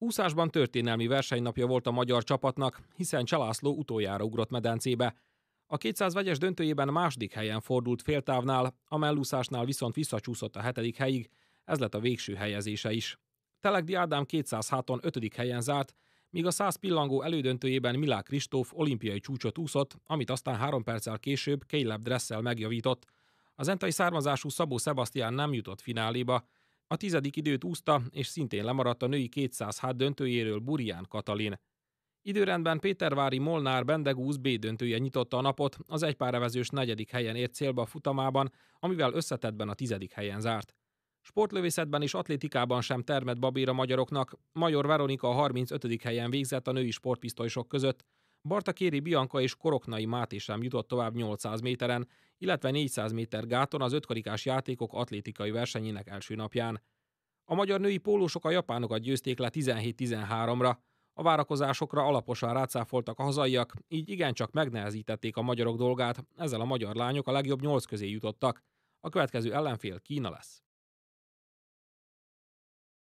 Úszásban történelmi versenynapja volt a magyar csapatnak, hiszen Csalászló utoljára ugrott medencébe. A 200 vegyes döntőjében második helyen fordult féltávnál, a mellúszásnál viszont visszacsúszott a hetedik helyig, ez lett a végső helyezése is. Telegdi Ádám 200 háton ötödik helyen zárt, míg a 100 pillangó elődöntőjében Milák Kristóf olimpiai csúcsot úszott, amit aztán három perccel később Caleb Dressel megjavított. Az entai származású Szabó Sebastian nem jutott fináléba, a tizedik időt úszta, és szintén lemaradt a női 200 hát döntőjéről Burján Katalin. Időrendben Pétervári Molnár Bendegúz B döntője nyitotta a napot, az egypárevezős negyedik helyen ért célba a futamában, amivel összetettben a tizedik helyen zárt. Sportlövészetben és atlétikában sem termett babér a magyaroknak, Major Veronika a 35. helyen végzett a női sportpisztolysok között, kéri, Bianka és Koroknai Máté sem jutott tovább 800 méteren, illetve 400 méter gáton az ötkarikás játékok atlétikai versenyének első napján. A magyar női pólósok a japánokat győzték le 17-13-ra. A várakozásokra alaposan rácáfoltak a hazaiak, így igencsak megnehezítették a magyarok dolgát, ezzel a magyar lányok a legjobb nyolc közé jutottak. A következő ellenfél Kína lesz.